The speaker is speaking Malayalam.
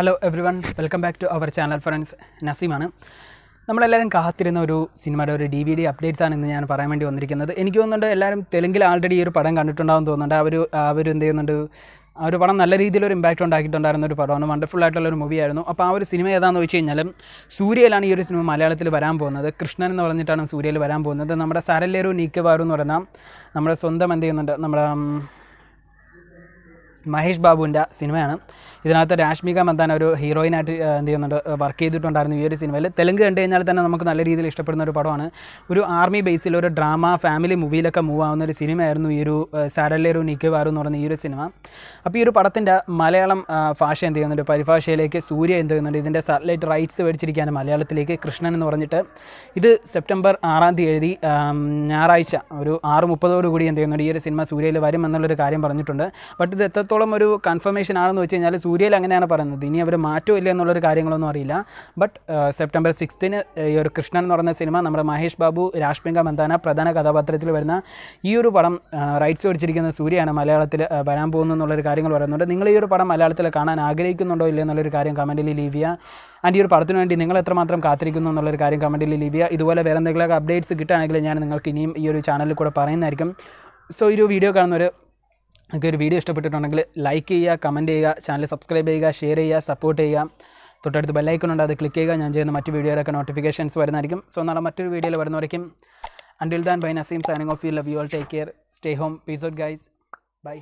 hello everyone welcome back to our channel friends നസീമാണ് നമ്മളെല്ലാവരും കാത്തിരുന്ന ഒരു സിനിമയുടെ ഒരു ഡി വി ഡി അപ്ഡേറ്റ്സ് ആണ് ഇന്ന് ഞാൻ പറയാൻ വേണ്ടി വന്നിരിക്കുന്നത് എനിക്ക് തോന്നുന്നുണ്ട് എല്ലാവരും തെലുങ്കിൽ ആൾറെഡി ഈ ഒരു പടം കണ്ടിട്ടുണ്ടാവുമെന്ന് തോന്നുന്നുണ്ട് അവർ അവർ എന്ത് ചെയ്യുന്നുണ്ട് ആ ഒരു പടം നല്ല രീതിയിൽ ഒരു ഇമ്പാക്റ്റ് ഉണ്ടാക്കിയിട്ടുണ്ടായിരുന്ന ഒരു പടമാണ് വണ്ടർഫുൾ ആയിട്ടുള്ള ഒരു മൂവിയായിരുന്നു അപ്പോൾ ആ ഒരു സിനിമ ഏതാണെന്ന് വെച്ച് കഴിഞ്ഞാലും സൂര്യയിലാണ് ഈ ഒരു സിനിമ മലയാളത്തിൽ വരാൻ പോകുന്നത് കൃഷ്ണൻ എന്ന് പറഞ്ഞിട്ടാണ് സൂര്യയിൽ വരാൻ പോകുന്നത് നമ്മുടെ സരല്ലേരു നീക്കവാറു എന്ന് പറയുന്ന നമ്മുടെ സ്വന്തം എന്ത് ചെയ്യുന്നുണ്ട് നമ്മുടെ മഹേഷ് ബാബുവിൻ്റെ സിനിമയാണ് ഇതിനകത്ത് രാഷ്മിക മന്ദാൻ ഒരു ഹീറോയിനായിട്ട് എന്ത് ചെയ്യുന്നുണ്ട് വർക്ക് ചെയ്തിട്ടുണ്ടായിരുന്നു ഈ ഒരു സിനിമയിൽ തെലുങ്ക് കണ്ടു കഴിഞ്ഞാൽ തന്നെ നമുക്ക് നല്ല രീതിയിൽ ഇഷ്ടപ്പെടുന്ന ഒരു പടമാണ് ഒരു ആർമി ബേസിൽ ഒരു ഡ്രാമ ഫാമിലി മൂവിയിലൊക്കെ മൂവ് ആവുന്ന ഒരു സിനിമയായിരുന്നു ഈ ഒരു സാരല്ലേരു നിക്കുവാറു എന്ന് പറയുന്ന ഈ ഒരു സിനിമ അപ്പോൾ ഈ ഒരു പടത്തിൻ്റെ മലയാളം ഭാഷ എന്ത് ചെയ്യുന്നുണ്ട് പരിഭാഷയിലേക്ക് സൂര്യ എന്ത് ചെയ്യുന്നുണ്ട് ഇതിൻ്റെ സാറ്റലൈറ്റ് റൈറ്റ്സ് മേടിച്ചിരിക്കുകയാണ് മലയാളത്തിലേക്ക് കൃഷ്ണൻ എന്ന് പറഞ്ഞിട്ട് ഇത് സെപ്റ്റംബർ ആറാം തീയതി എഴുതി ഞായറാഴ്ച ഒരു ആറ് മുപ്പതോടുകൂടി എന്ത് ചെയ്യുന്നുണ്ട് ഈ ഒരു സിനിമ സൂര്യയിൽ വരും എന്നുള്ളൊരു കാര്യം പറഞ്ഞിട്ടുണ്ട് ബട്ട് ഇത് എത്ര എത്രത്തോളം ഒരു കൺഫർമേഷൻ ആണെന്ന് വെച്ച് കഴിഞ്ഞാൽ സൂര്യയിൽ അങ്ങനെയാണ് പറയുന്നത് ഇനി അവർ മാറ്റോ ഇല്ല എന്നുള്ളൊരു കാര്യങ്ങളൊന്നും അറിയില്ല ബട്ട് സെപ്റ്റംബർ സിക്സ്തിന് ഈ ഒരു കൃഷ്ണൻ എന്ന് പറയുന്ന സിനിമ നമ്മുടെ മഹേഷ് ബാബു രാഷ്മിക മന്ദാന പ്രധാന കഥാപാത്രത്തിൽ വരുന്ന ഈ ഒരു പടം റൈറ്റ്സ് ഓടിച്ചിരിക്കുന്ന സൂര്യയാണ് മലയാളത്തിൽ വരാൻ പോകുന്നത് എന്നുള്ളൊരു കാര്യങ്ങൾ പറയുന്നുണ്ട് നിങ്ങൾ ഈ ഒരു പടം മലയാളത്തിൽ കാണാൻ ആഗ്രഹിക്കുന്നുണ്ടോ ഇല്ല എന്നുള്ളൊരു കാര്യം കമൻറ്റിൽ ലീവ് ചെയ്യുക ആൻഡ് ഈ ഒരു പടത്തിന് വേണ്ടി നിങ്ങൾ എത്രമാത്രം കാത്തിരിക്കുന്നു എന്നുള്ളൊരു കാര്യം കമൻറ്റിൽ ലീവ് ചെയ്യുക ഇതുപോലെ വേറെ എന്തെങ്കിലുമൊക്കെ അപ്ഡേറ്റ്സ് കിട്ടുകയാണെങ്കിൽ ഞാൻ നിങ്ങൾക്ക് ഇനിയും ഈ ഒരു ചാനലിൽ കൂടെ പറയുന്നതായിരിക്കും സോ ഈ ഒരു വീഡിയോ കാണുന്നൊരു നിങ്ങൾക്ക് ഒരു വീഡിയോ ഇഷ്ടപ്പെട്ടിട്ടുണ്ടെങ്കിൽ ലൈക്ക് ചെയ്യുക കമൻറ്റ് ചെയ്യുക ചാനൽ സബ്സ്ക്രൈബ് ചെയ്യുക ഷെയർ ചെയ്യുക സപ്പോർട്ട് ചെയ്യുക തൊട്ടടുത്ത് ബെല്ലൈക്കൺ ഉണ്ട് അത് ക്ലിക്ക് ചെയ്യുക ഞാൻ ചെയ്യുന്ന മറ്റ് വീഡിയോയിലൊക്കെ നോട്ടിഫിക്കേഷൻസ് വരുന്നതായിരിക്കും സോ നാളെ മറ്റൊരു വീഡിയോയിൽ വരുന്നവരേക്കും until then bye Naseem signing off you love you all take care stay home peace out guys by